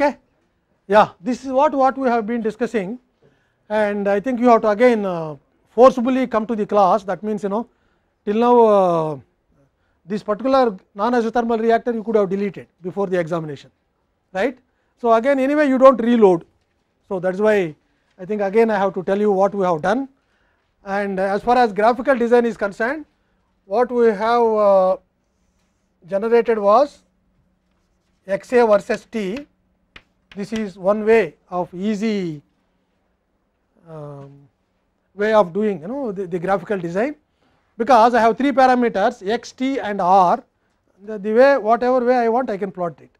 okay yeah this is what what we have been discussing and i think you have to again uh, forcibly come to the class that means you know till now uh, this particular non isothermal reactor you could have deleted before the examination right so again anyway you don't reload so that's why i think again i have to tell you what we have done and as far as graphical design is concerned what we have uh, generated was x a versus t this is one way of easy um, way of doing you know the, the, graphical design because I have three parameters x, t and r the, the way whatever way I want I can plot it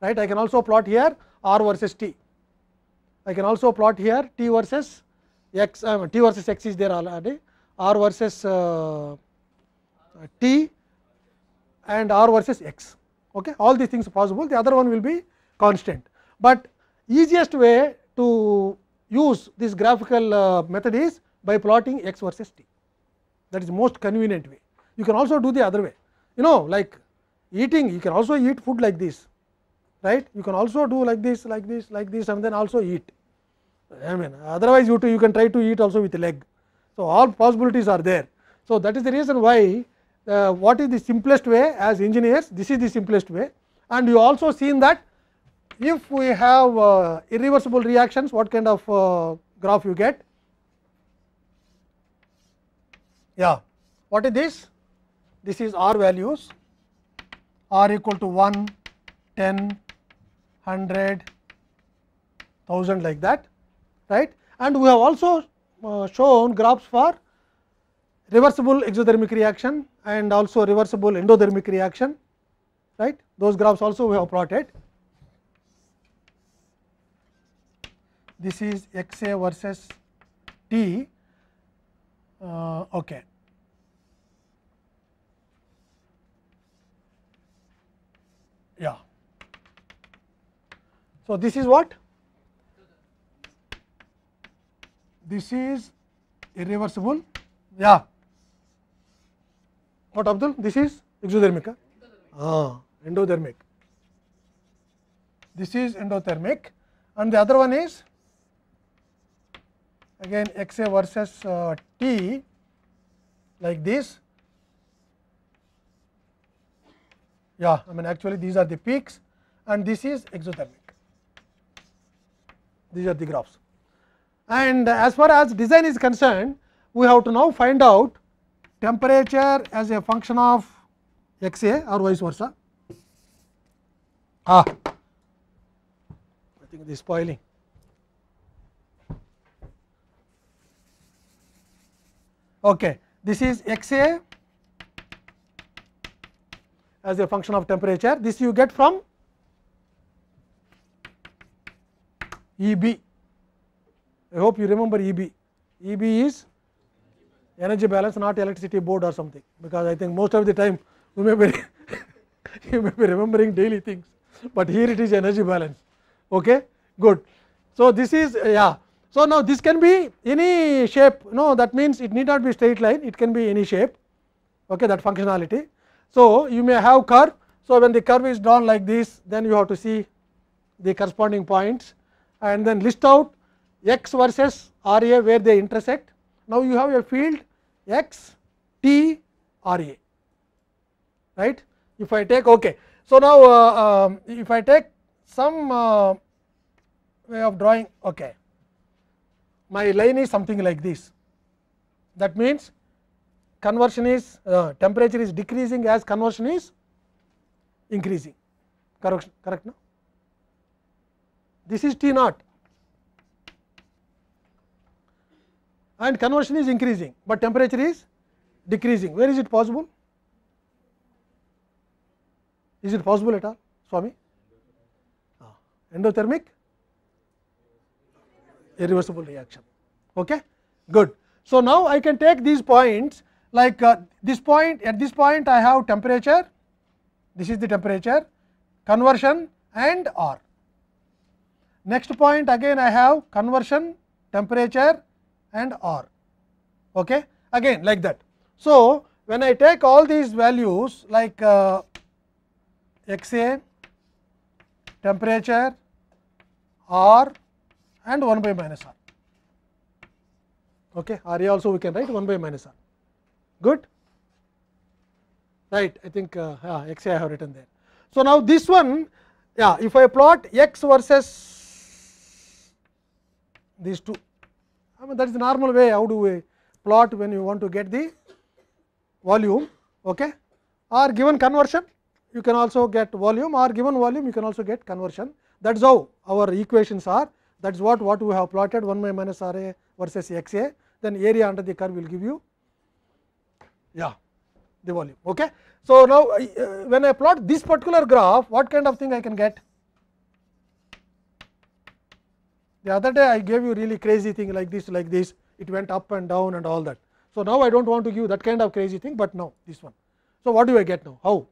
right I can also plot here r versus t I can also plot here t versus x t versus x is there already r versus uh, t and r versus x okay all these things are possible the other one will be constant but easiest way to use this graphical uh, method is by plotting x versus t that is most convenient way you can also do the other way you know like eating you can also eat food like this right you can also do like this like this like this and then also eat i mean otherwise you too, you can try to eat also with leg so all possibilities are there so that is the reason why uh, what is the simplest way as engineers this is the simplest way and you also seen that if we have uh, irreversible reactions, what kind of uh, graph you get? Yeah, what is this? This is R values R equal to 1, 10, 100, 1000 like that, right. And we have also uh, shown graphs for reversible exothermic reaction and also reversible endothermic reaction, right. Those graphs also we have plotted. this is x a versus t. Uh, okay. Yeah. So, this is what? This is irreversible. Yeah. What Abdul? This is exothermic. Huh? Ah, endothermic. This is endothermic, and the other one is again x a versus uh, t like this. Yeah, I mean actually these are the peaks and this is exothermic. These are the graphs. And as far as design is concerned, we have to now find out temperature as a function of x a or vice versa. Ah, I think it is spoiling. Okay. This is x a as a function of temperature, this you get from E b. I hope you remember E b. E b is energy balance, not electricity board or something, because I think most of the time you may be, you may be remembering daily things, but here it is energy balance. Okay, good. So, this is yeah so, now this can be any shape no that means it need not be straight line it can be any shape okay, that functionality. So, you may have curve. So, when the curve is drawn like this then you have to see the corresponding points and then list out x versus r a where they intersect. Now, you have a field x t r a right. If I take ok. So, now, uh, um, if I take some uh, way of drawing ok. my line is something like this. That means, conversion is uh, temperature is decreasing as conversion is increasing. Correct, correct no? This is T naught and conversion is increasing, but temperature is decreasing. Where is it possible? Is it possible at all, Swami? Ah, endothermic irreversible reaction. Okay? Good. So, now I can take these points like uh, this point at this point I have temperature, this is the temperature, conversion and R. Next point again I have conversion, temperature and R. Okay? Again like that. So, when I take all these values like uh, x a, temperature, R, and 1 by minus r. Okay, r a also we can write 1 by minus r. Good? Right, I think uh, yeah, x a I have written there. So, now this one, yeah, if I plot x versus these two, I mean that is the normal way how do we plot when you want to get the volume okay? or given conversion you can also get volume or given volume you can also get conversion that is how our equations are that is what, what we have plotted 1 by minus r a versus x a, then area under the curve will give you yeah, the volume. Okay. So, now, uh, when I plot this particular graph, what kind of thing I can get? The other day I gave you really crazy thing like this, like this, it went up and down and all that. So, now I do not want to give that kind of crazy thing, but now this one. So, what do I get now? How?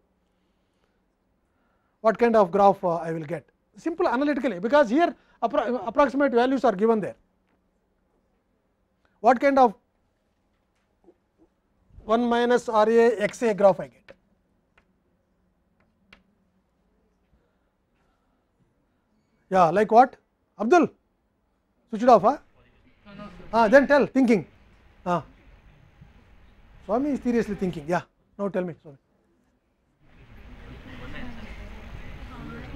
What kind of graph uh, I will get? simple analytically because here appro approximate values are given there. What kind of 1 minus R A X A graph I get? Yeah, like what? Abdul, switch it off. Huh? Ah, then tell thinking. Ah. Swami is seriously thinking. Yeah, now tell me. Sorry.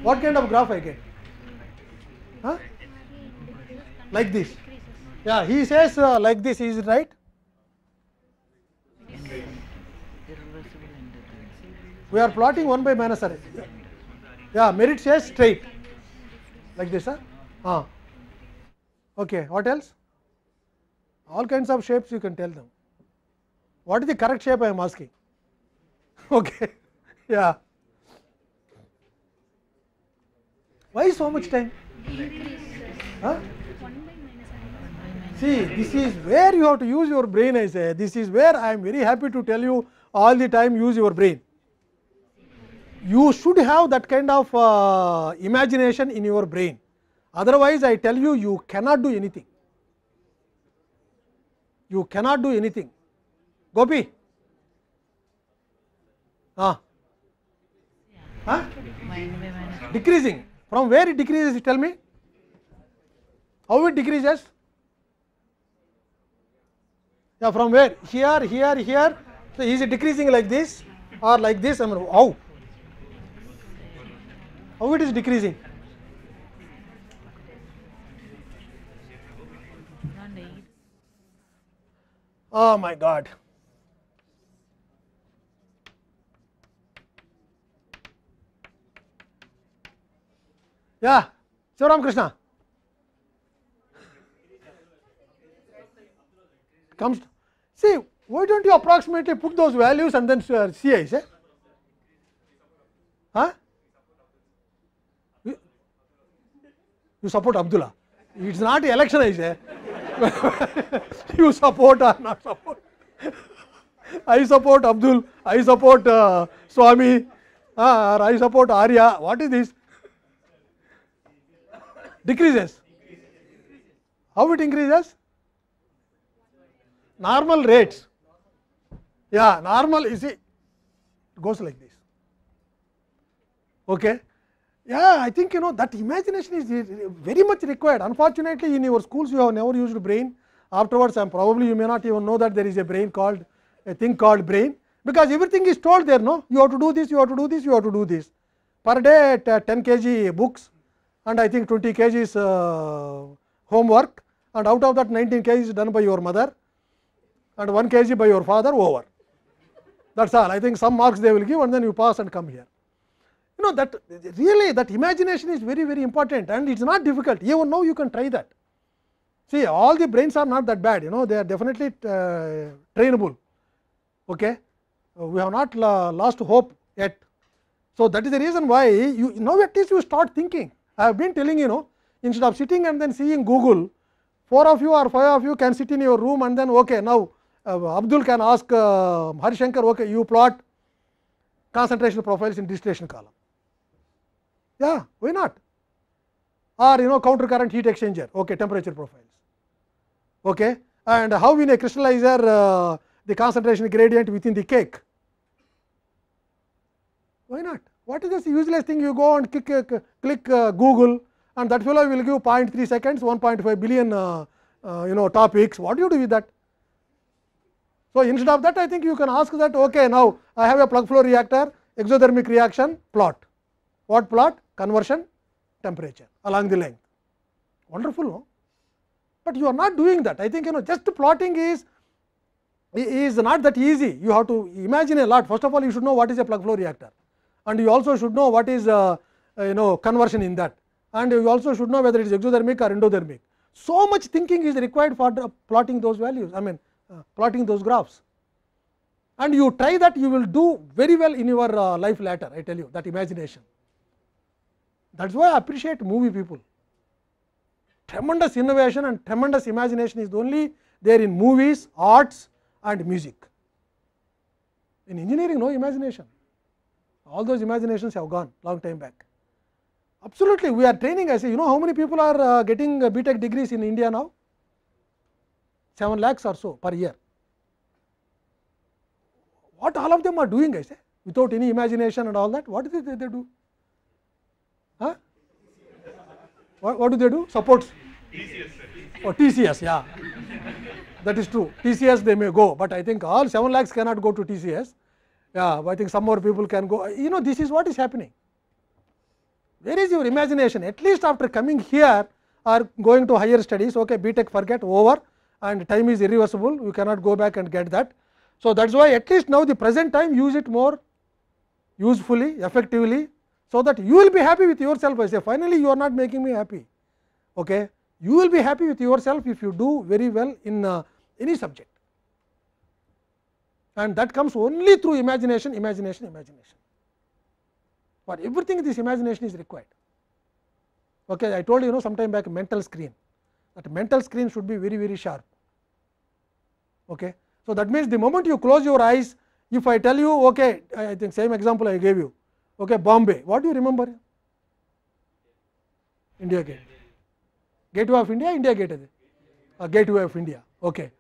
what kind of graph I get? Huh? Like this. Yeah, he says uh, like this is right. We are plotting 1 by minus array. Yeah, merit says straight like this. Huh? Ah. Okay, what else? All kinds of shapes you can tell them. What is the correct shape I am asking? Okay, yeah. Why so much time? Huh? See, this is where you have to use your brain, I say. This is where I am very happy to tell you all the time use your brain. You should have that kind of uh, imagination in your brain. Otherwise, I tell you, you cannot do anything. You cannot do anything. Gopi? Ah. Huh? Decreasing. From where it decreases, tell me? How it decreases? Yeah, from where? Here, here, here. So, is it decreasing like this or like this? I mean, how? How it is decreasing? Oh my God. या Shiva Ram Krishna comes see why don't you approximately put those values and then see I say you support Abdullah it's not election I say you support or not support I support Abdul I support Swami I support Arya what is this decreases. How it increases? Normal rates. Yeah, normal, is see, it goes like this. Okay. Yeah, I think you know that imagination is very much required. Unfortunately, in your schools you have never used brain. Afterwards, and probably you may not even know that there is a brain called a thing called brain because everything is told there. No, you have to do this, you have to do this, you have to do this. Per day, at, 10 kg books, and I think 20 kg is uh, homework and out of that 19 kg is done by your mother and 1 kg by your father over. That is all. I think some marks they will give and then you pass and come here. You know that really that imagination is very very important and it is not difficult. Even now you can try that. See all the brains are not that bad you know they are definitely uh, trainable. Okay? Uh, we have not lost hope yet. So, that is the reason why you now at least you start thinking. I have been telling you know instead of sitting and then seeing Google, four of you or five of you can sit in your room and then okay now uh, Abdul can ask uh, Harishankar okay you plot concentration profiles in distillation column. Yeah, why not? Or you know counter current heat exchanger, okay temperature profiles. Okay, and how in a crystallizer uh, the concentration gradient within the cake. Why not? What is this useless thing you go and click, uh, click uh, Google and that fellow will give 0.3 seconds 1.5 billion uh, uh, you know topics. What do you do with that? So, instead of that I think you can ask that okay now I have a plug flow reactor exothermic reaction plot. What plot? Conversion temperature along the length. Wonderful, no? But you are not doing that. I think you know just plotting is is not that easy. You have to imagine a lot. First of all, you should know what is a plug flow reactor. and you also should know what is uh, you know conversion in that and you also should know whether it is exothermic or endothermic. So much thinking is required for plotting those values, I mean uh, plotting those graphs. And you try that you will do very well in your uh, life later, I tell you that imagination. That is why I appreciate movie people. Tremendous innovation and tremendous imagination is only there in movies, arts and music. In engineering, no imagination. all those imaginations have gone long time back. Absolutely, we are training. I say, you know how many people are uh, getting uh, BTEC degrees in India now? 7 lakhs or so per year. What all of them are doing, I say, without any imagination and all that, what is it that they do? Huh? What, what do they do? Supports. TCS. Oh, TCS, yeah. that is true. TCS they may go, but I think all 7 lakhs cannot go to TCS. Yeah, I think some more people can go. You know, this is what is happening. Where is your imagination? At least after coming here or going to higher studies, okay, tech forget over and time is irreversible. You cannot go back and get that. So, that is why at least now the present time use it more usefully, effectively, so that you will be happy with yourself. I say, finally, you are not making me happy. Okay? You will be happy with yourself if you do very well in uh, any subject. and that comes only through imagination, imagination, imagination. For everything this imagination is required. Okay, I told you, you know sometime back mental screen, that mental screen should be very, very sharp. Okay. So, that means, the moment you close your eyes, if I tell you, okay, I think same example I gave you, okay, Bombay, what do you remember? India Gate. Gateway of India, India Gate. Uh, gateway of India. Okay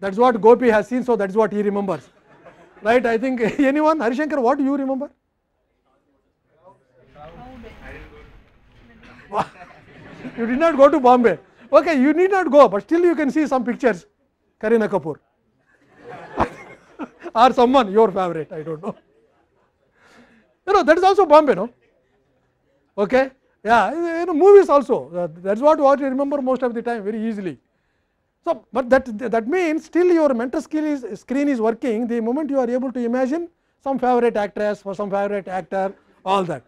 that is what Gopi has seen, so that is what he remembers. right? I think anyone, Harishankar, what do you remember? you did not go to Bombay. Okay, you need not go, but still you can see some pictures. Karina Kapoor or someone your favorite, I don't know. You know, that is also Bombay, no? Okay, yeah, you know, movies also. Uh, That's what, what you remember most of the time very easily. So, but that, that means still your mental is, screen is working the moment you are able to imagine some favorite actress or some favorite actor all that.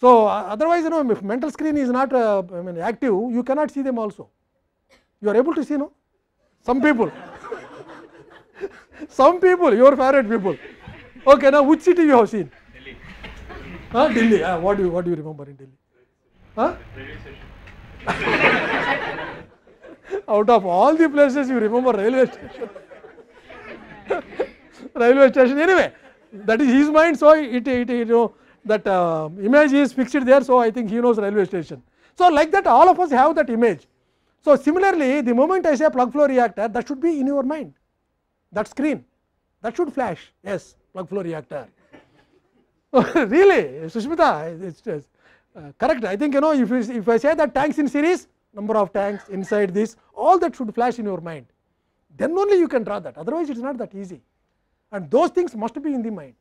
So, otherwise you know if mental screen is not uh, I mean active you cannot see them also. You are able to see no? Some people, some people your favorite people. Okay, now which city you have seen? Delhi. Huh? Delhi. Uh, what, do you, what do you remember in Delhi? Huh? Out of all the places you remember railway station railway station anyway that is his mind so it it you know that image is fixed there so I think he knows railway station so like that all of us have that image so similarly the moment I see a plug flow reactor that should be in your mind that screen that should flash as plug flow reactor really Sushmita correct I think you know if if I say that I in series number of tanks inside this all that should flash in your mind then only you can draw that otherwise it is not that easy and those things must be in the mind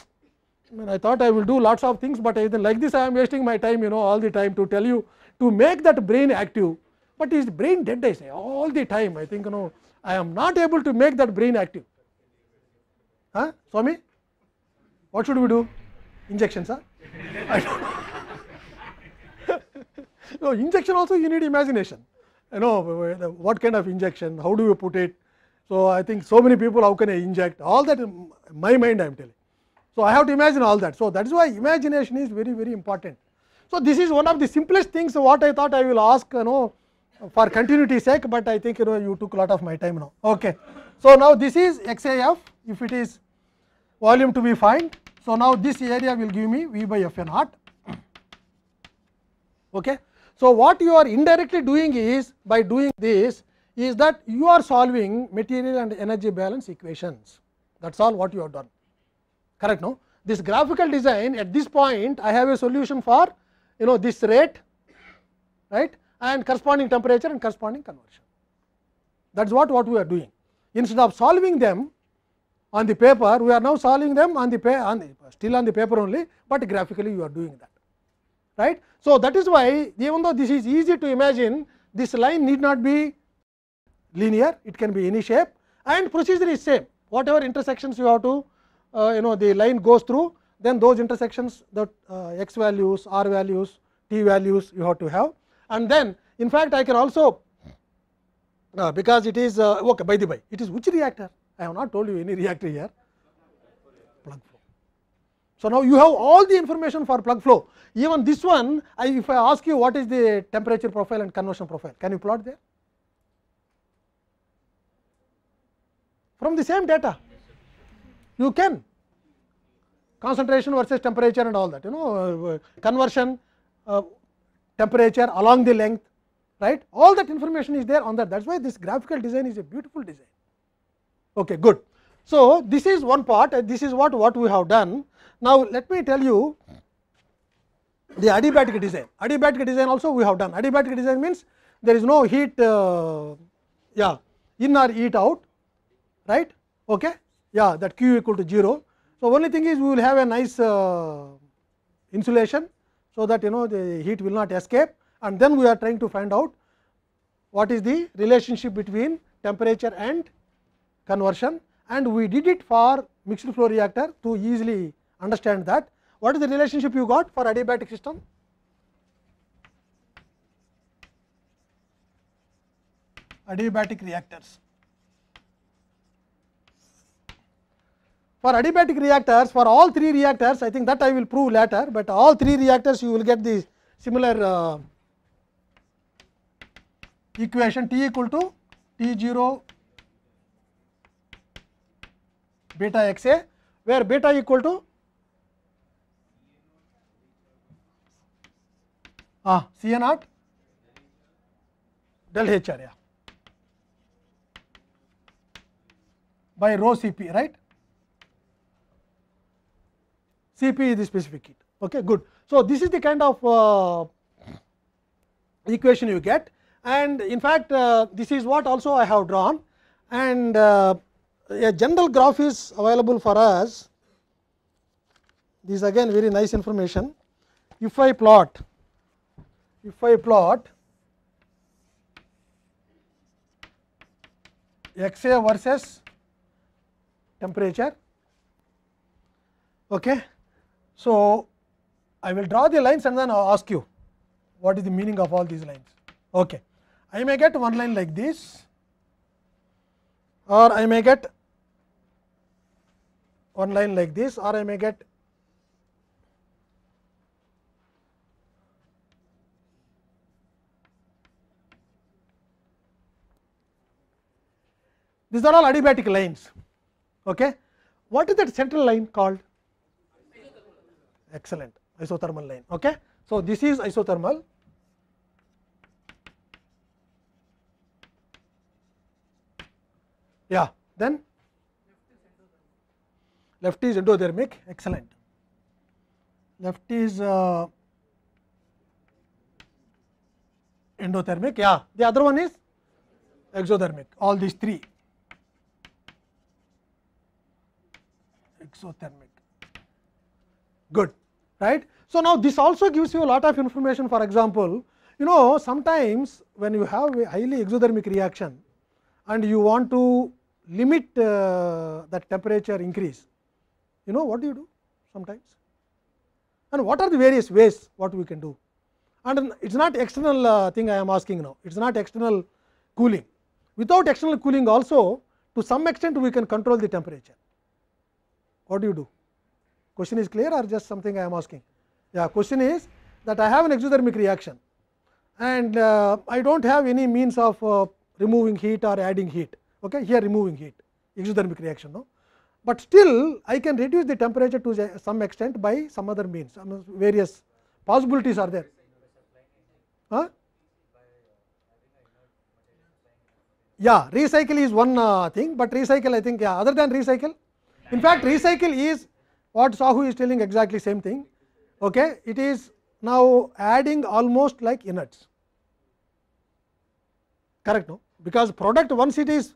I mean I thought I will do lots of things but even like this I am wasting my time you know all the time to tell you to make that brain active but is brain dead I say all the time I think you know I am not able to make that brain active huh Swami what should we do injections huh I don't know so injection also you need imagination. You know, what kind of injection, how do you put it? So, I think so many people, how can I inject? All that in my mind I am telling. So, I have to imagine all that. So, that is why imagination is very, very important. So, this is one of the simplest things what I thought I will ask, you know, for continuity sake, but I think you know you took a lot of my time now. Okay. So, now this is XAF, if it is volume to be found. So, now this area will give me V by F naught. Okay. So, what you are indirectly doing is by doing this is that you are solving material and energy balance equations that is all what you have done correct no this graphical design at this point I have a solution for you know this rate right and corresponding temperature and corresponding conversion that is what what we are doing instead of solving them on the paper we are now solving them on the, pa on the still on the paper only but graphically you are doing that right. So, that is why even though this is easy to imagine this line need not be linear it can be any shape and procedure is same whatever intersections you have to uh, you know the line goes through then those intersections the uh, x values r values t values you have to have and then in fact i can also uh, because it is uh, okay by the way, it is which reactor i have not told you any reactor here so, now you have all the information for plug flow. Even this one, I, if I ask you what is the temperature profile and conversion profile, can you plot there? From the same data, you can concentration versus temperature and all that, you know, uh, conversion, uh, temperature along the length, right? All that information is there on that. That is why this graphical design is a beautiful design. Okay, good. So, this is one part, this is what, what we have done. Now, let me tell you the adiabatic design. Adiabatic design also we have done. Adiabatic design means there is no heat uh, yeah in or heat out right okay yeah that q equal to 0 so only thing is we will have a nice uh, insulation so that you know the heat will not escape and then we are trying to find out what is the relationship between temperature and conversion and we did it for mixed flow reactor to easily understand that. What is the relationship you got for adiabatic system? Adiabatic reactors. For adiabatic reactors, for all three reactors, I think that I will prove later, but all three reactors you will get the similar uh, equation T equal to T 0 beta x a, where beta equal to Ah, C a naught del H area by rho C p right. C p is the specific heat. Okay, good. So, this is the kind of uh, equation you get and in fact, uh, this is what also I have drawn and uh, a general graph is available for us. This again very nice information. If I plot if I plot x a versus temperature. Okay. So, I will draw the lines and then I will ask you what is the meaning of all these lines. Okay. I may get one line like this or I may get one line like this or I may get These are all adiabatic lines. Okay. What is that central line called? Excellent, isothermal line. Okay. So, this is isothermal. Yeah, then left is endothermic, excellent. Left is uh, endothermic, yeah. The other one is exothermic, all these three. exothermic. Good, right. So, now this also gives you a lot of information for example, you know sometimes when you have a highly exothermic reaction and you want to limit uh, that temperature increase, you know what do you do sometimes and what are the various ways what we can do and it is not external uh, thing I am asking now, it is not external cooling. Without external cooling also to some extent we can control the temperature what do you do? Question is clear or just something I am asking? Yeah, question is that I have an exothermic reaction and uh, I do not have any means of uh, removing heat or adding heat. Okay? Here removing heat, exothermic reaction. No? But still I can reduce the temperature to some extent by some other means, some various possibilities are there. Huh? Yeah, recycle is one uh, thing, but recycle I think yeah, other than recycle in fact, recycle is what Sahu is telling exactly same thing. Okay. It is now adding almost like inert. correct no? Because product once it is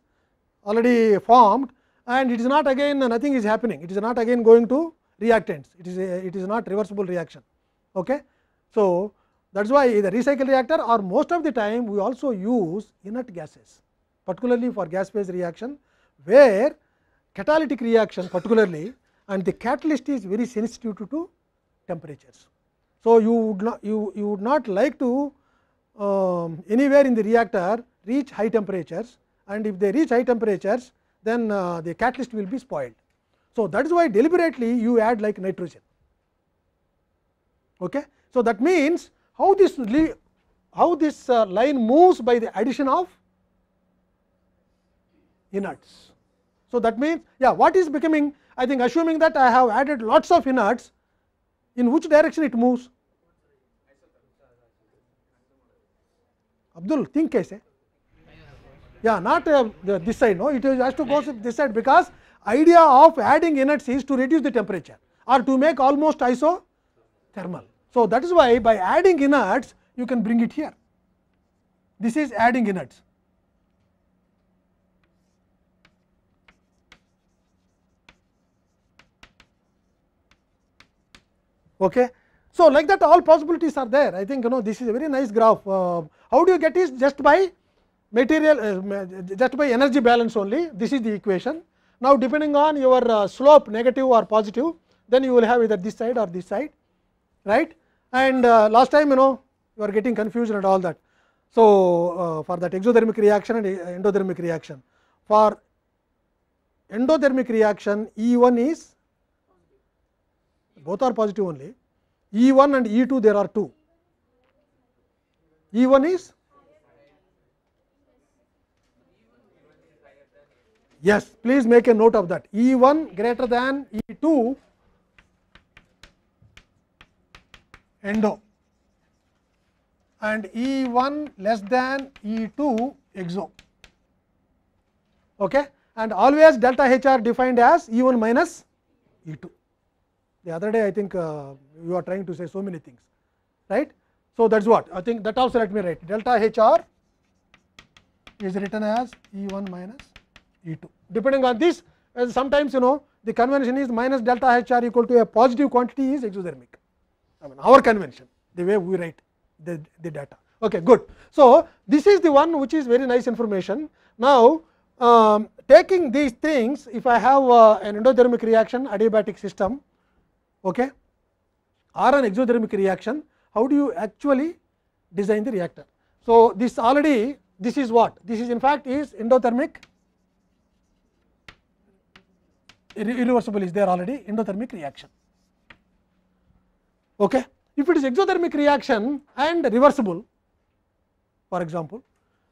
already formed and it is not again nothing is happening, it is not again going to reactants, it is a, it is not reversible reaction. Okay. So, that is why either recycle reactor or most of the time we also use inert gases, particularly for gas phase reaction, where catalytic reaction particularly and the catalyst is very sensitive to, to temperatures. So, you would not you, you would not like to um, anywhere in the reactor reach high temperatures and if they reach high temperatures then uh, the catalyst will be spoiled. So, that is why deliberately you add like nitrogen. Okay? So, that means how this how this uh, line moves by the addition of inerts. So, that means, yeah, what is becoming? I think assuming that I have added lots of inerts, in which direction it moves? Abdul, think kaise? Yeah, not uh, this side, no, it has to go this side because idea of adding inerts is to reduce the temperature or to make almost isothermal. So, that is why by adding inerts you can bring it here. This is adding inerts. Okay. So, like that all possibilities are there. I think you know this is a very nice graph. Uh, how do you get is just by material uh, just by energy balance only. This is the equation. Now, depending on your uh, slope negative or positive, then you will have either this side or this side, right. And uh, last time you know you are getting confusion and all that. So, uh, for that exothermic reaction and uh, endothermic reaction, for endothermic reaction E 1 is both are positive only E 1 and E 2 there are 2. E 1 is yes please make a note of that E 1 greater than E 2 endo and E 1 less than E 2 exo. Okay? And always delta H r defined as E 1 minus E 2. The other day I think uh, you are trying to say so many things, right. So, that is what I think that also let me write delta H r is written as E 1 minus E 2 depending on this as sometimes you know the convention is minus delta H r equal to a positive quantity is exothermic. I mean our convention the way we write the, the data. Okay, good. So, this is the one which is very nice information. Now, um, taking these things if I have uh, an endothermic reaction adiabatic system okay, or an exothermic reaction, how do you actually design the reactor. So, this already this is what? This is in fact is endothermic irreversible is there already endothermic reaction. Okay. If it is exothermic reaction and reversible for example,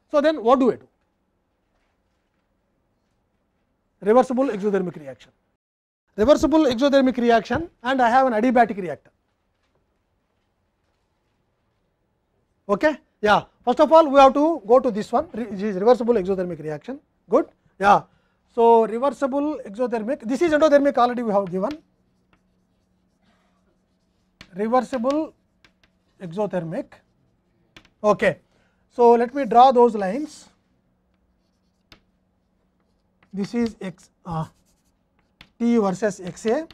so then what do I do? Reversible exothermic reaction. reversible exothermic reaction and I have an adiabatic reactor. Okay? Yeah. First of all, we have to go to this one, which is reversible exothermic reaction. Good? Yeah. So, reversible exothermic, this is endothermic already we have given. Reversible exothermic. Okay. So, let me draw those lines. This is x. Uh, t versus x a.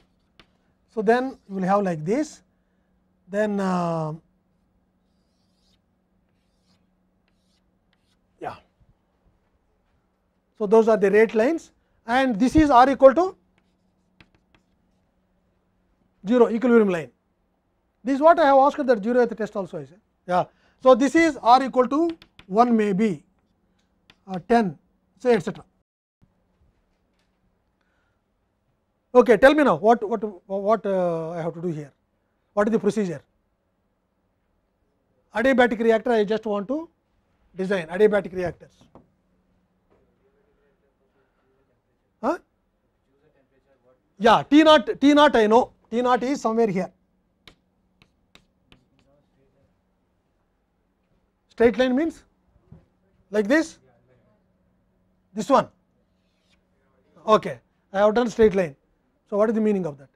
So, then you will have like this, then uh, yeah. So, those are the rate lines and this is r equal to 0 equilibrium line. This is what I have asked that 0 at the test also is. Yeah. So, this is r equal to 1 may be uh, 10 say etcetera. Okay, tell me now what, what, what uh, I have to do here, what is the procedure? Adiabatic reactor I just want to design adiabatic reactors. Huh? Yeah, T naught, T naught I know, T naught is somewhere here. Straight line means like this, this one. Okay, I have done straight line. So, what is the meaning of that?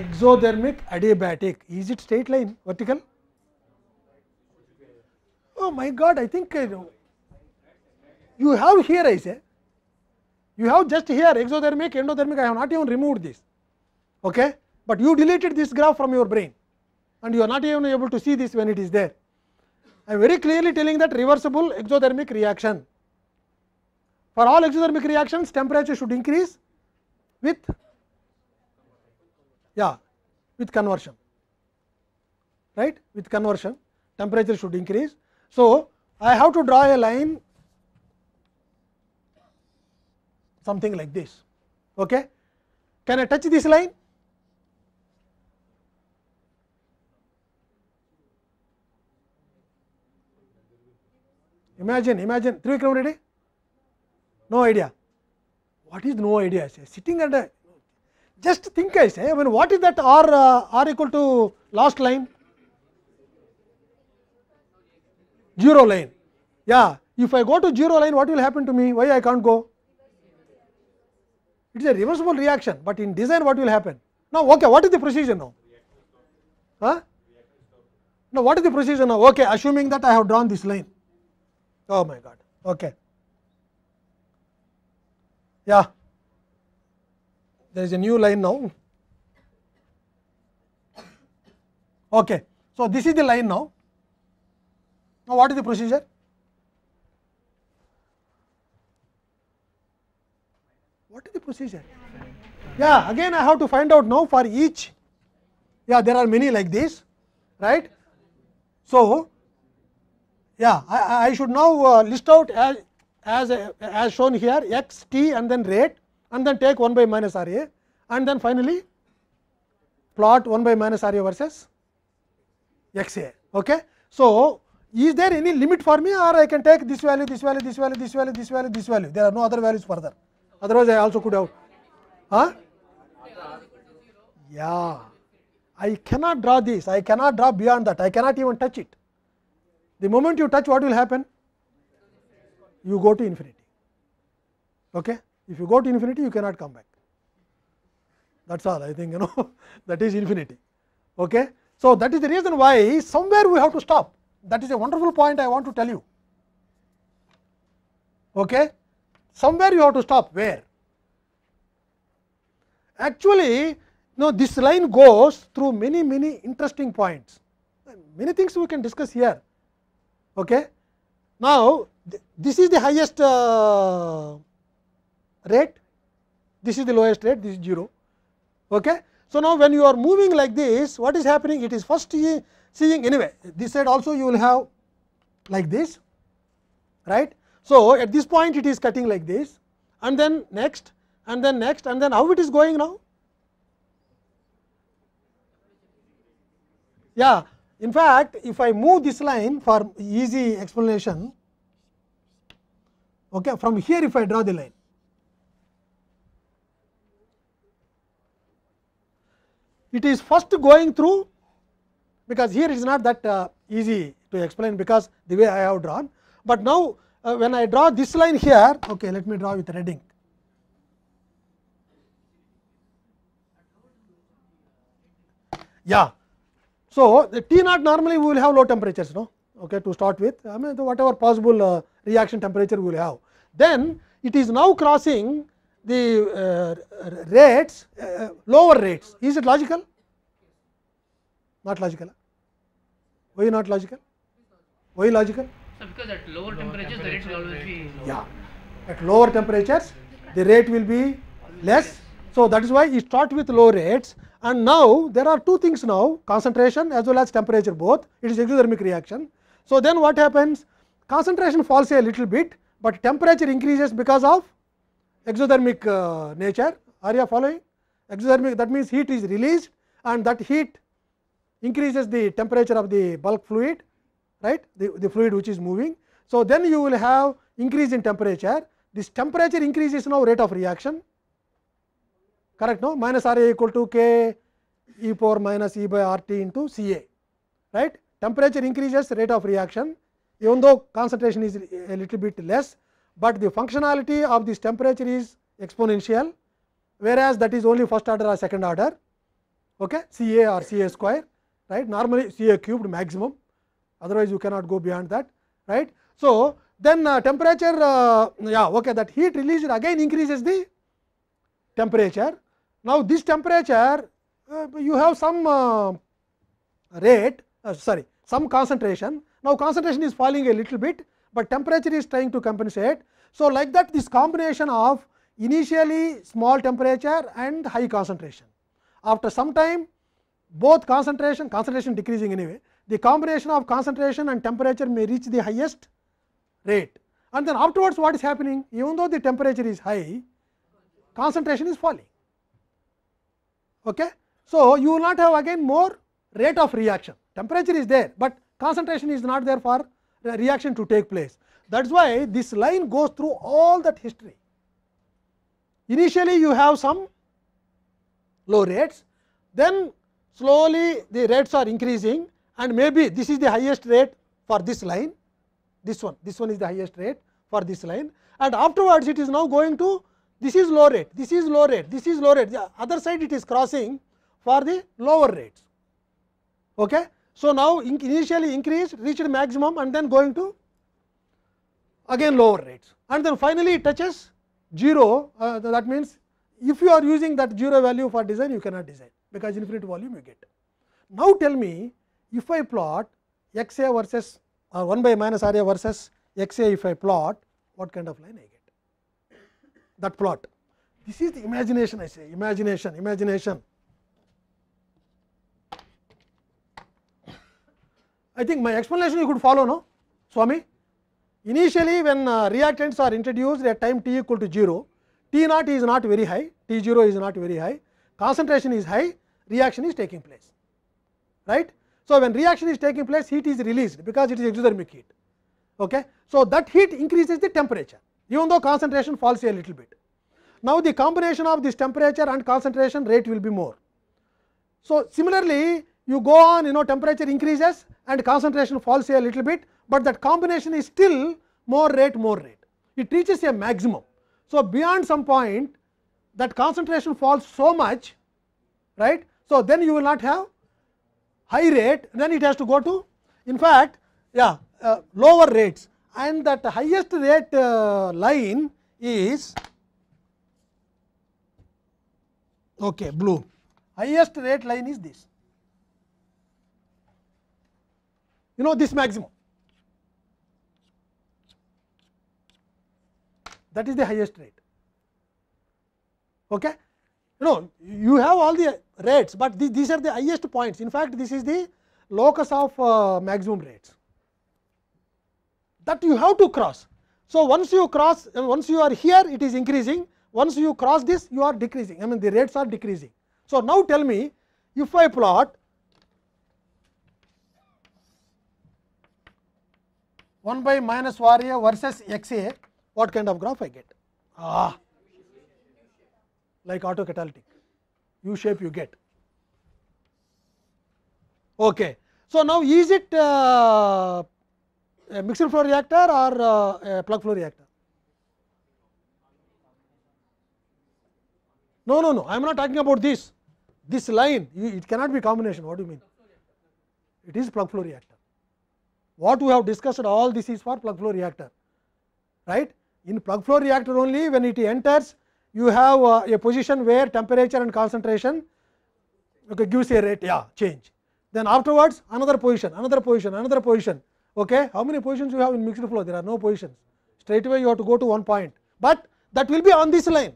Exothermic adiabatic. Is it straight line vertical? Oh my god, I think uh, you have here, I say. You have just here exothermic, endothermic. I have not even removed this. Okay? But you deleted this graph from your brain and you are not even able to see this when it is there. I am very clearly telling that reversible exothermic reaction. For all exothermic reactions, temperature should increase with yeah, with conversion, right? With conversion, temperature should increase. So, I have to draw a line something like this. Okay? Can I touch this line? Imagine, imagine, Trivikram Reddy. no idea. What is no idea? I say sitting at a uh, just think I say, I mean what is that r, uh, r equal to last line? 0 line. Yeah, if I go to 0 line, what will happen to me? Why I can't go? It is a reversible reaction, but in design what will happen? Now, okay, what is the precision now? Huh? Now, what is the precision now? Okay, assuming that I have drawn this line. Oh my God. Okay. Yeah, there is a new line now. Okay, so this is the line now. Now, what is the procedure? What is the procedure? Yeah, again I have to find out now for each. Yeah, there are many like this, right? So, yeah, I, I should now uh, list out as as, a, as shown here x t and then rate and then take 1 by minus r a and then finally, plot 1 by minus r a versus x a. Okay. So, is there any limit for me or I can take this value, this value, this value, this value, this value, this value. There are no other values further. Otherwise, I also could have. Huh? Yeah. I cannot draw this. I cannot draw beyond that. I cannot even touch it. The moment you touch, what will happen? you go to infinity. Okay? If you go to infinity, you cannot come back. That is all I think you know that is infinity. Okay? So, that is the reason why somewhere we have to stop. That is a wonderful point I want to tell you. Okay? Somewhere you have to stop. Where? Actually, now this line goes through many, many interesting points. Many things we can discuss here. Okay? Now, this is the highest uh, rate, this is the lowest rate, this is 0. Okay. So, now when you are moving like this, what is happening? It is first seeing anyway, this side also you will have like this, right. So, at this point it is cutting like this and then next and then next and then how it is going now? Yeah, in fact, if I move this line for easy explanation, okay from here if i draw the line it is first going through because here it is not that uh, easy to explain because the way i have drawn but now uh, when i draw this line here okay let me draw with red ink yeah so the t naught normally we will have low temperatures no okay to start with i mean whatever possible uh, reaction temperature we will have. Then it is now crossing the uh, rates, uh, uh, lower rates. Is it logical? Not logical. Why not logical? Why logical? So, because at lower, temperatures, the rate will always be lower. Yeah, at lower temperatures, the rate will be less. So, that is why you start with low rates and now there are two things now concentration as well as temperature both it is exothermic reaction. So, then what happens concentration falls a little bit, but temperature increases because of exothermic uh, nature. Are you following? Exothermic that means heat is released and that heat increases the temperature of the bulk fluid, right? The, the fluid which is moving. So, then you will have increase in temperature. This temperature increase is now rate of reaction, correct? No, minus R A equal to K e power minus E by R t into C A, right? Temperature increases rate of reaction. even though concentration is a little bit less, but the functionality of this temperature is exponential, whereas that is only first order or second order, okay, C A or C A square, right? Normally C A cubed maximum, otherwise you cannot go beyond that, right? So, then uh, temperature, uh, yeah, okay, that heat released again increases the temperature. Now, this temperature uh, you have some uh, rate, uh, sorry, some concentration Now concentration is falling a little bit, but temperature is trying to compensate. So, like that this combination of initially small temperature and high concentration. After some time both concentration, concentration decreasing anyway, the combination of concentration and temperature may reach the highest rate. And then afterwards what is happening? Even though the temperature is high, concentration is falling. Okay? So, you will not have again more rate of reaction. Temperature is there, but concentration is not there for reaction to take place. That is why this line goes through all that history. Initially, you have some low rates, then slowly the rates are increasing and maybe this is the highest rate for this line, this one, this one is the highest rate for this line and afterwards it is now going to this is low rate, this is low rate, this is low rate, the other side it is crossing for the lower rates. Okay? So, now in initially increased reached maximum and then going to again lower rates and then finally, it touches 0 uh, that means, if you are using that 0 value for design you cannot design because infinite volume you get. Now, tell me if I plot x a versus or 1 by minus r a versus x a if I plot what kind of line I get that plot. This is the imagination I say imagination imagination I think my explanation you could follow, no? Swami, initially when uh, reactants are introduced at time t equal to 0, T naught is not very high, T 0 is not very high, concentration is high, reaction is taking place. right? So, when reaction is taking place, heat is released because it is exothermic heat. Okay? So, that heat increases the temperature, even though concentration falls a little bit. Now, the combination of this temperature and concentration rate will be more. So, similarly, you go on, you know, temperature increases, and concentration falls a little bit, but that combination is still more rate more rate. It reaches a maximum. So, beyond some point that concentration falls so much right. So, then you will not have high rate then it has to go to in fact yeah uh, lower rates and that highest rate uh, line is okay blue highest rate line is this you know this maximum that is the highest rate. Okay? You know you have all the rates, but these, these are the highest points. In fact, this is the locus of uh, maximum rates that you have to cross. So, once you cross once you are here it is increasing, once you cross this you are decreasing I mean the rates are decreasing. So, now tell me if I plot 1 by minus R A versus X A, what kind of graph I get? Ah, like autocatalytic, U shape you get. Okay. So, now is it uh, a mixed flow reactor or uh, a plug flow reactor? No, no, no, I am not talking about this. This line, it cannot be combination. What do you mean? It is plug flow reactor what we have discussed all this is for plug flow reactor right in plug flow reactor only when it enters you have uh, a position where temperature and concentration okay, gives a rate yeah change then afterwards another position another position another position okay how many positions you have in mixed flow there are no positions straight away you have to go to one point but that will be on this line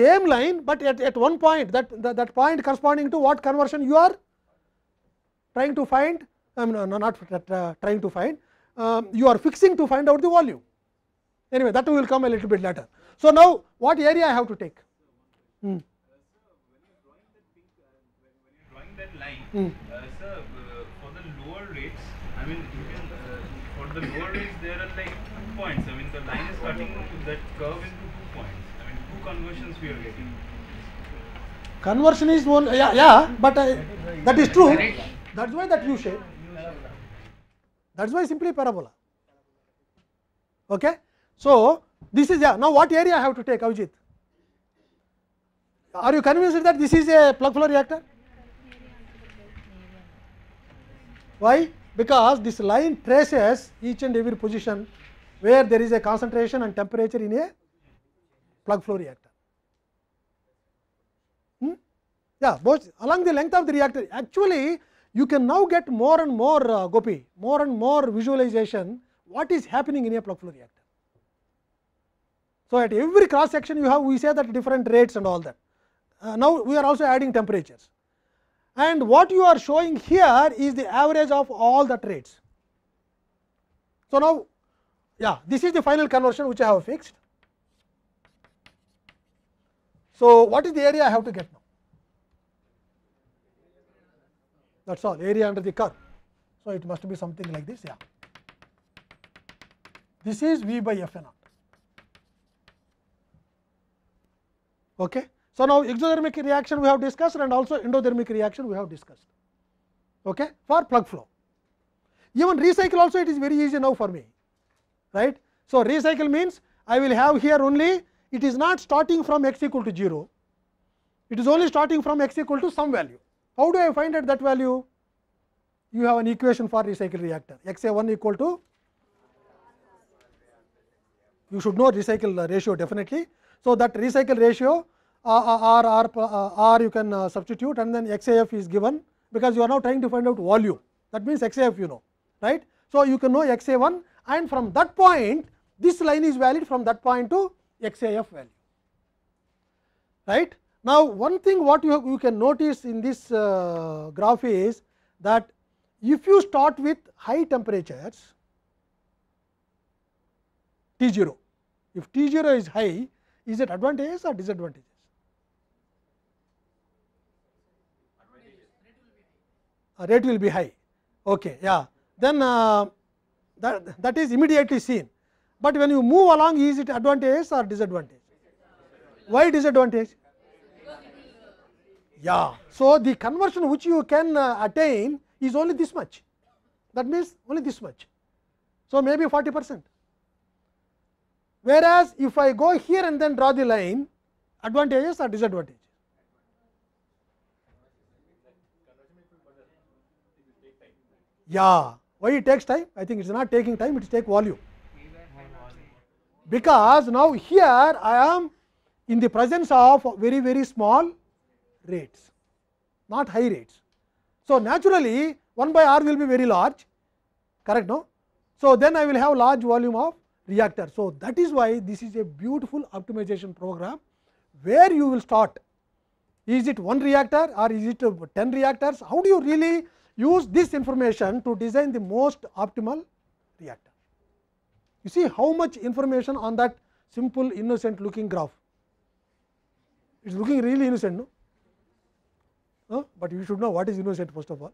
same line but at at one point that that, that point corresponding to what conversion you are trying to find I am mean, uh, not uh, trying to find, um, you are fixing to find out the volume. Anyway, that will come a little bit later. So, now what area I have to take? Hmm. Mm. Uh, sir, uh, for the lower rates, I mean, you can, uh, for the lower rates, there are like two points. I mean, the line is cutting that curve into two points. I mean, two conversions we are getting. Conversion is one, yeah, yeah, but that is true. That's why that U shape that is why simply parabola. Okay. So, this is a, now what area I have to take Aujit? Are you convinced that this is a plug flow reactor? Why? Because this line traces each and every position where there is a concentration and temperature in a plug flow reactor. Hmm? Yeah, both along the length of the reactor. Actually, you can now get more and more uh, gopi, more and more visualization what is happening in a plug flow reactor. So, at every cross section you have we say that different rates and all that. Uh, now, we are also adding temperatures and what you are showing here is the average of all the rates. So, now yeah this is the final conversion which I have fixed. So, what is the area I have to get now? that's all area under the curve. So, it must be something like this yeah. This is V by F naught. Okay. So, now exothermic reaction we have discussed and also endothermic reaction we have discussed okay, for plug flow. Even recycle also it is very easy now for me right. So, recycle means I will have here only it is not starting from x equal to 0, it is only starting from x equal to some value. How do I find out that value? You have an equation for recycle reactor, X A 1 equal to you should know recycle uh, ratio definitely. So, that recycle ratio uh, uh, R, R, R, R you can substitute and then XAF is given because you are now trying to find out volume. That means XAF you know, right? So, you can know XA1 and from that point this line is valid from that point to XAF value, right? Now, one thing what you, have, you can notice in this uh, graph is that if you start with high temperatures T 0, if T 0 is high is it advantageous or disadvantages? Uh, rate will be high. Okay, yeah. Then uh, that, that is immediately seen, but when you move along is it advantageous or disadvantage? Why disadvantage? Yeah. So the conversion which you can attain is only this much. That means only this much. So maybe 40 percent. Whereas if I go here and then draw the line, advantages or disadvantages? Yeah. Why it takes time? I think its not taking time, it is take volume. Because now here I am in the presence of very, very small rates, not high rates. So, naturally 1 by r will be very large, correct no? So, then I will have large volume of reactor. So, that is why this is a beautiful optimization program, where you will start is it one reactor or is it 10 reactors? How do you really use this information to design the most optimal reactor? You see how much information on that simple innocent looking graph. It is looking really innocent. No? no? but you should know what is Unoset first of all.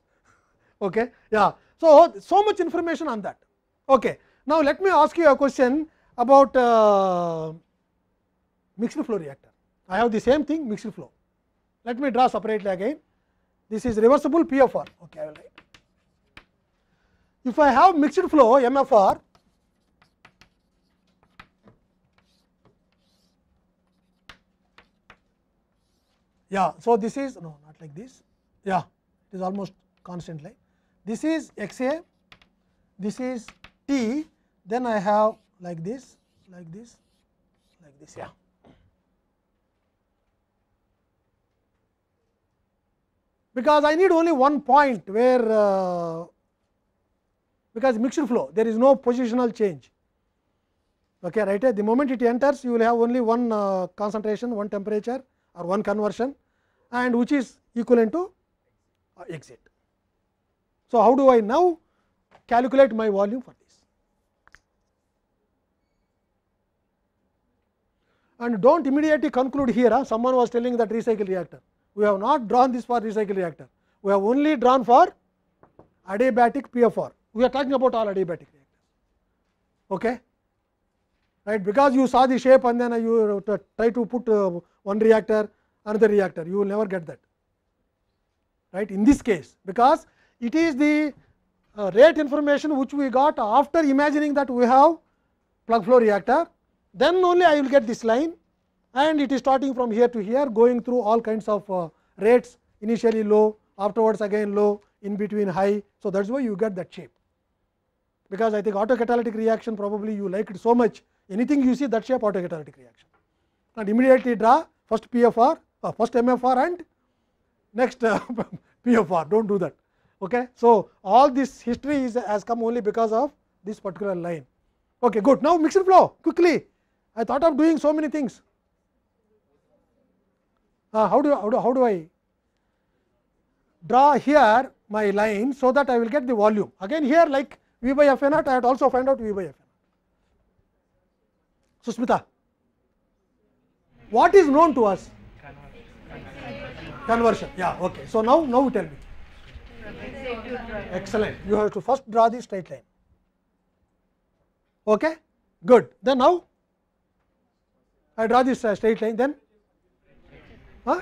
Okay, yeah. So, so much information on that. Okay. Now, let me ask you a question about uh, mixed flow reactor. I have the same thing mixed flow. Let me draw separately again. This is reversible PFR. Okay, I will write. If I have mixed flow MFR, yeah. So, this is no not like this yeah it is almost constant line this is x a this is t then I have like this like this like this yeah. Because I need only one point where uh, because mixture flow there is no positional change okay right the moment it enters you will have only one uh, concentration one temperature or one conversion and which is equivalent to exit. So, how do I now calculate my volume for this? And do not immediately conclude here, huh? someone was telling that recycle reactor. We have not drawn this for recycle reactor, we have only drawn for adiabatic PFR. We are talking about all adiabatic reactors. Okay? right because you saw the shape and then you try to put uh, one reactor another reactor you will never get that right in this case because it is the uh, rate information which we got after imagining that we have plug flow reactor then only I will get this line and it is starting from here to here going through all kinds of uh, rates initially low afterwards again low in between high. So, that is why you get that shape because I think autocatalytic reaction probably you like it so much anything you see that shape autocatalytic reaction. And immediately draw first PFR, uh, first MFR and next uh, PFR, do not do that. Okay. So, all this history is has come only because of this particular line. Okay, good. Now, mixed flow quickly. I thought of doing so many things. Uh, how, do, how, do, how do I draw here my line so that I will get the volume. Again here like V by F naught, I had also find out V by F Susmita, what is known to us? Conversion. Yeah, okay. So now, now tell me. Excellent. You have to first draw the straight line. Okay? Good. Then now I draw this uh, straight line, then huh?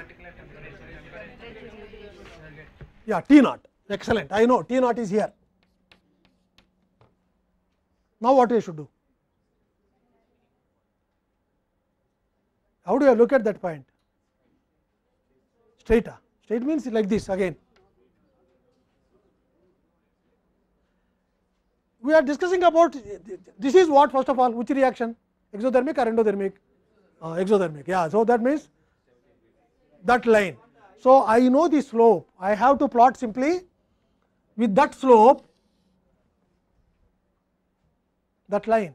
yeah, T naught. Excellent. I know T naught is here. Now what I should do? How do I look at that point? Straight, straight means like this again. We are discussing about this is what first of all which reaction exothermic or endothermic uh, exothermic yeah so that means that line so I know the slope I have to plot simply with that slope that line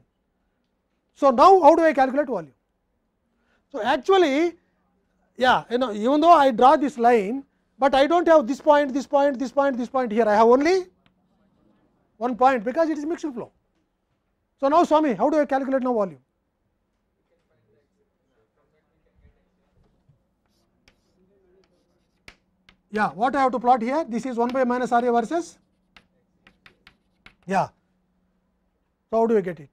so now how do I calculate volume So, actually yeah you know even though I draw this line, but I do not have this point, this point, this point, this point here I have only one point because it is mixture flow. So, now Swami how do I calculate now volume? yeah what I have to plot here this is 1 by minus R A versus yeah. So, how do I get it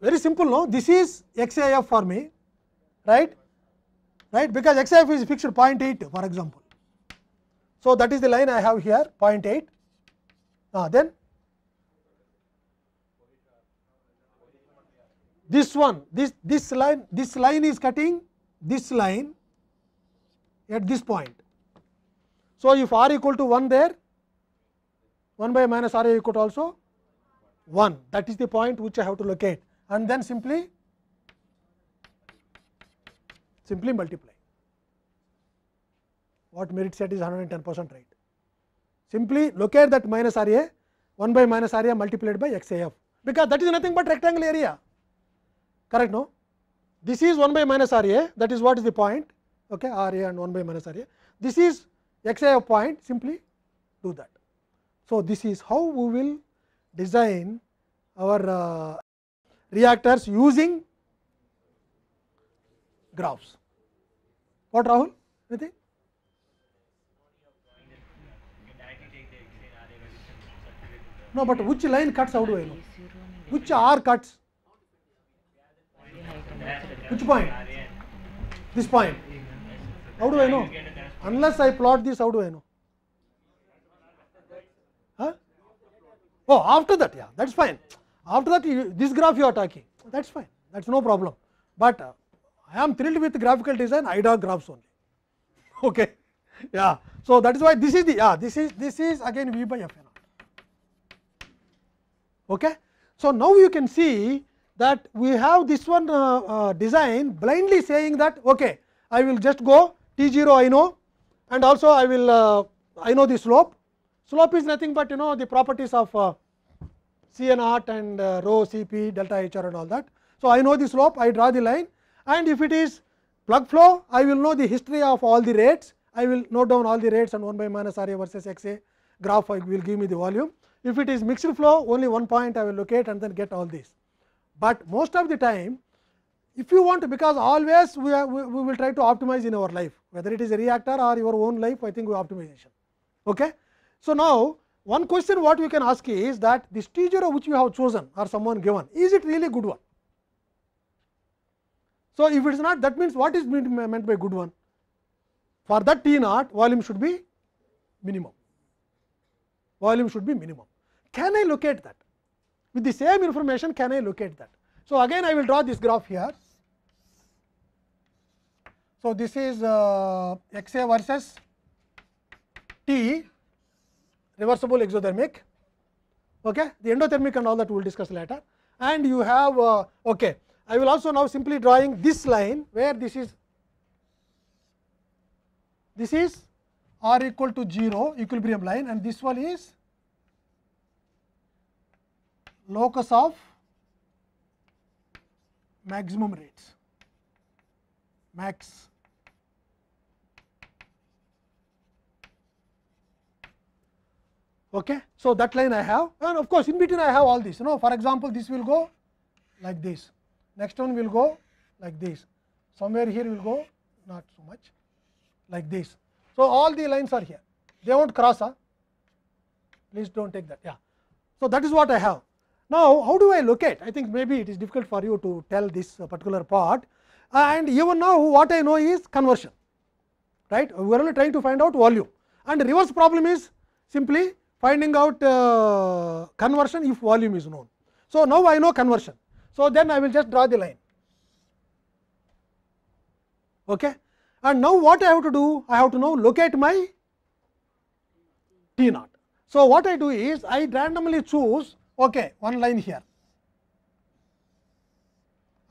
very simple no this is xif for me right right because xif is fixed 0.8 for example so that is the line i have here 0.8 ah then this one this this line this line is cutting this line at this point so if r equal to 1 there 1 by minus r equal to also 1 that is the point which i have to locate and then simply simply multiply. What merit set is 110 percent right. Simply locate that minus r a 1 by minus area multiplied by x a f because that is nothing but rectangle area correct no. This is 1 by minus r a that is what is the point okay, a and 1 by minus a. This is x a f point simply do that. So, this is how we will design our uh, reactors using graphs. What Rahul? Anything? No, but which line cuts? How do I know? Which R cuts? Which point? This point. How do I know? Unless I plot this, how do I know? Huh? Oh, after that, yeah, that's fine. After that, you, this graph you are talking, that is fine, that is no problem. But uh, I am thrilled with graphical design, I draw graphs only. Okay. Yeah. So, that is why this is the, yeah, this is, this is again V by F n Okay. So, now you can see that we have this one uh, uh, design blindly saying that okay, I will just go t 0 I know and also I will uh, I know the slope. Slope is nothing but you know the properties of uh, C n naught and uh, rho C p delta H r and all that. So, I know the slope I draw the line and if it is plug flow I will know the history of all the rates I will note down all the rates and 1 by minus r a versus x a graph will give me the volume. If it is mixed flow only one point I will locate and then get all this But most of the time if you want to because always we, are, we, we will try to optimize in our life whether it is a reactor or your own life I think we optimization. Okay? So, now One question what we can ask is that this T zero, which you have chosen or someone given is it really good one? So, if it is not that means what is meant by good one? For that T naught volume should be minimum, volume should be minimum. Can I locate that? With the same information can I locate that? So, again I will draw this graph here. So, this is uh, x a versus t reversible exothermic, okay? the endothermic and all that we will discuss later. And you have, uh, okay, I will also now simply drawing this line where this is, this is r equal to 0 equilibrium line and this one is locus of maximum rates, max Okay. So, that line I have and of course, in between I have all this you know for example, this will go like this, next one will go like this, somewhere here will go not so much like this. So, all the lines are here they will not cross huh? please do not take that yeah. So, that is what I have. Now, how do I locate? I think maybe it is difficult for you to tell this uh, particular part uh, and even now what I know is conversion right we are only trying to find out volume and reverse problem is simply finding out uh, conversion if volume is known. So, now I know conversion. So, then I will just draw the line. Okay. And now, what I have to do? I have to now locate my T naught. So, what I do is I randomly choose okay, one line here,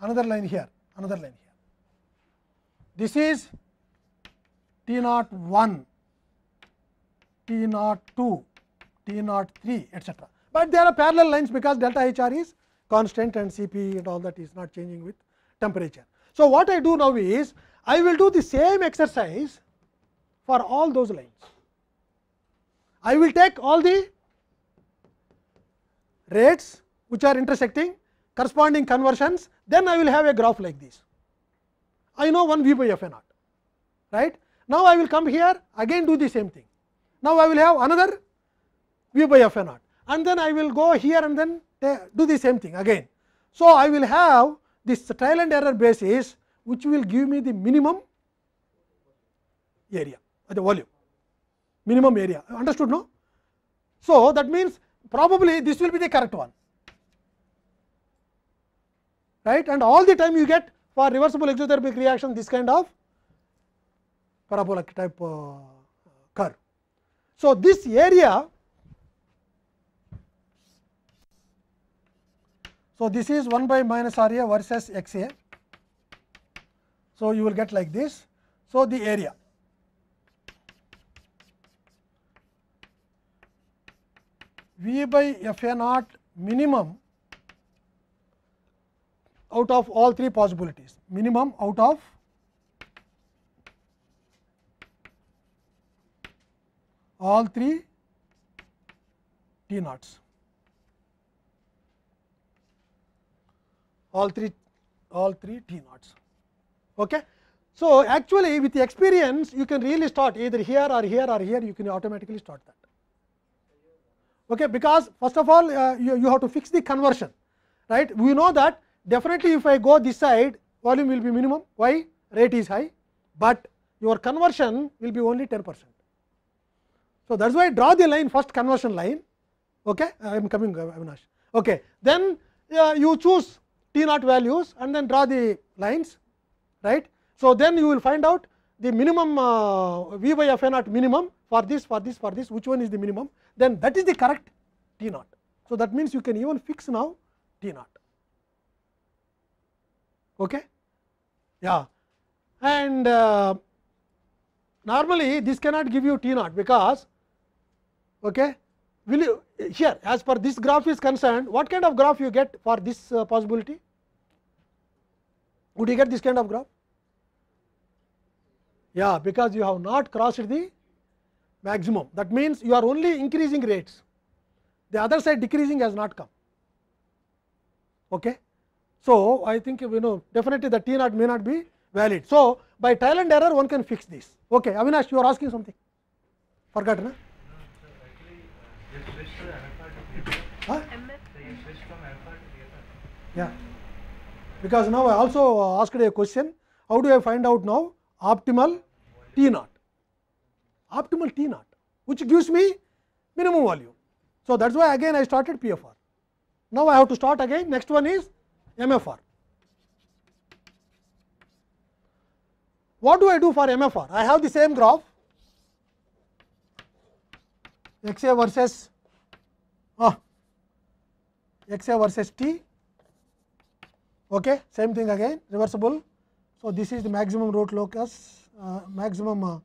another line here, another line here. This is T naught 1, T naught 2, T naught 3 etc. But there are parallel lines because delta HR is constant and Cp and all that is not changing with temperature. So, what I do now is I will do the same exercise for all those lines. I will take all the rates which are intersecting corresponding conversions, then I will have a graph like this. I know 1 v by f a naught, right. Now, I will come here again do the same thing. Now, I will have another v by f a naught and then I will go here and then eh, do the same thing again. So, I will have this trial and error basis which will give me the minimum area uh, the volume minimum area understood no. So, that means probably this will be the correct one right and all the time you get for reversible exothermic reaction this kind of parabolic type uh, curve. So, this area So, this is 1 by minus r a versus x a. So, you will get like this. So, the area v by f a naught minimum out of all three possibilities, minimum out of all three t naughts. all three all three T naughts. Okay. So, actually with the experience you can really start either here or here or here you can automatically start that. Okay, because first of all uh, you, you have to fix the conversion right. We know that definitely if I go this side volume will be minimum why rate is high, but your conversion will be only 10 percent. So, that is why I draw the line first conversion line okay. I am coming uh, Avinash. Okay. Then uh, you choose t naught values and then draw the lines right. So, then you will find out the minimum uh, v by f a naught minimum for this for this for this which one is the minimum then that is the correct t naught. So, that means you can even fix now t naught. Okay? Yeah. And uh, normally this cannot give you t naught because okay, will you uh, here as per this graph is concerned, what kind of graph you get for this uh, possibility? Would you get this kind of graph? Yeah, because you have not crossed the maximum. That means, you are only increasing rates, the other side decreasing has not come. Okay. So, I think you know definitely the T naught may not be valid. So, by trial and error one can fix this. Okay. Avinash, you are asking something, forgotten. Huh? Yeah. Because now I also uh, asked a question, how do I find out now optimal T naught? Optimal T naught, which gives me minimum volume. So, that is why again I started PFR. Now, I have to start again next one is MFR. What do I do for MFR? I have the same graph x a versus ah, x a versus t okay same thing again reversible so this is the maximum root locus uh, maximum uh,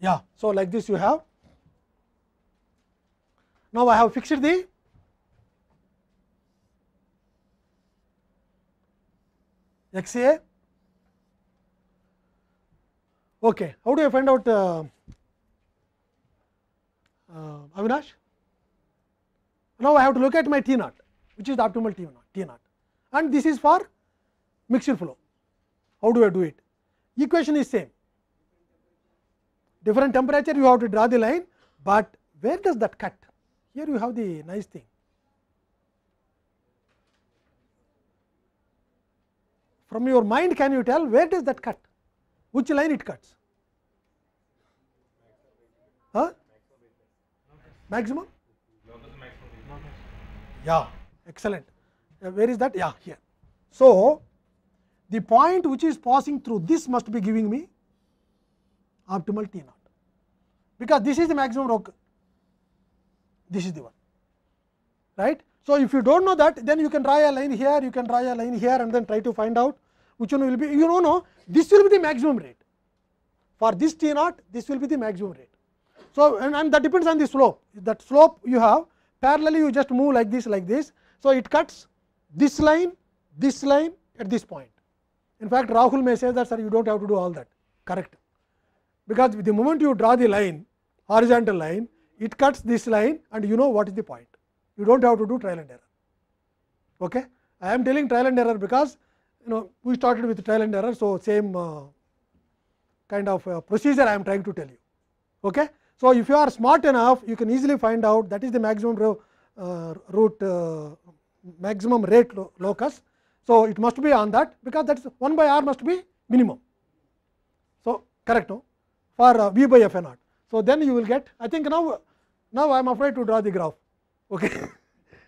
yeah so like this you have now i have fixed the xa okay how do i find out uh, uh, avinash now, I have to look at my T naught, which is the optimal T naught, T naught and this is for mixture flow. How do I do it? Equation is same. Different temperature, you have to draw the line, but where does that cut? Here you have the nice thing. From your mind, can you tell where does that cut? Which line it cuts? Huh? Maximum? yeah excellent uh, where is that yeah here. So, the point which is passing through this must be giving me optimal T naught because this is the maximum rock this is the one right. So, if you do not know that then you can draw a line here you can draw a line here and then try to find out which one will be you know no this will be the maximum rate for this T naught this will be the maximum rate. So, and, and that depends on the slope that slope you have parallelly you just move like this like this. So, it cuts this line this line at this point. In fact, Rahul may say that sir you do not have to do all that correct, because the moment you draw the line horizontal line it cuts this line and you know what is the point. You do not have to do trial and error. Okay? I am telling trial and error because you know we started with trial and error. So, same uh, kind of uh, procedure I am trying to tell you. Okay? So, if you are smart enough you can easily find out that is the maximum row, uh, root uh, maximum rate lo locus. So, it must be on that because that is 1 by r must be minimum. So, correct no for uh, v by f naught. So, then you will get I think now now I am afraid to draw the graph. Okay.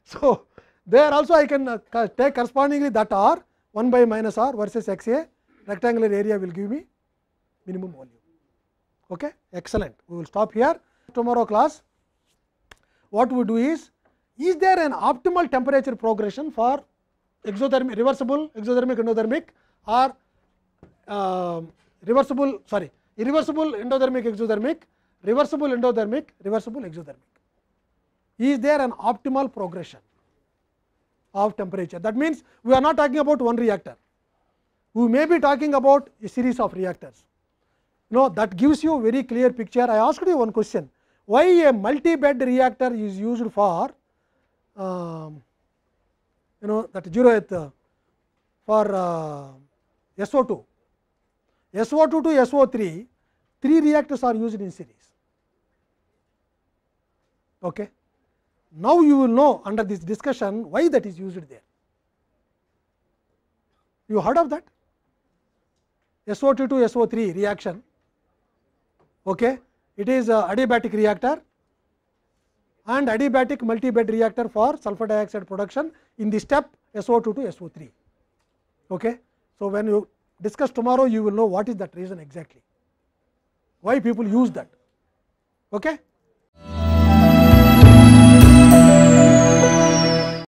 so, there also I can uh, take correspondingly that r 1 by minus r versus x a rectangular area will give me minimum volume. Okay? Excellent. We will stop here. Tomorrow class, what we do is, is there an optimal temperature progression for exothermic, reversible exothermic endothermic or uh, reversible, sorry, irreversible endothermic exothermic, reversible endothermic, reversible exothermic. Is there an optimal progression of temperature? That means, we are not talking about one reactor. We may be talking about a series of reactors. Now know that gives you a very clear picture. I asked you one question, why a multi bed reactor is used for um, you know that zero uh, for uh, SO2. SO2 to SO3, three reactors are used in series. Okay. Now, you will know under this discussion why that is used there. You heard of that? SO2 to SO3 reaction Okay. It is a adiabatic reactor and adiabatic multi-bed reactor for sulfur dioxide production in the step SO2 to SO3. Okay. So, when you discuss tomorrow, you will know what is that reason exactly, why people use that. Okay.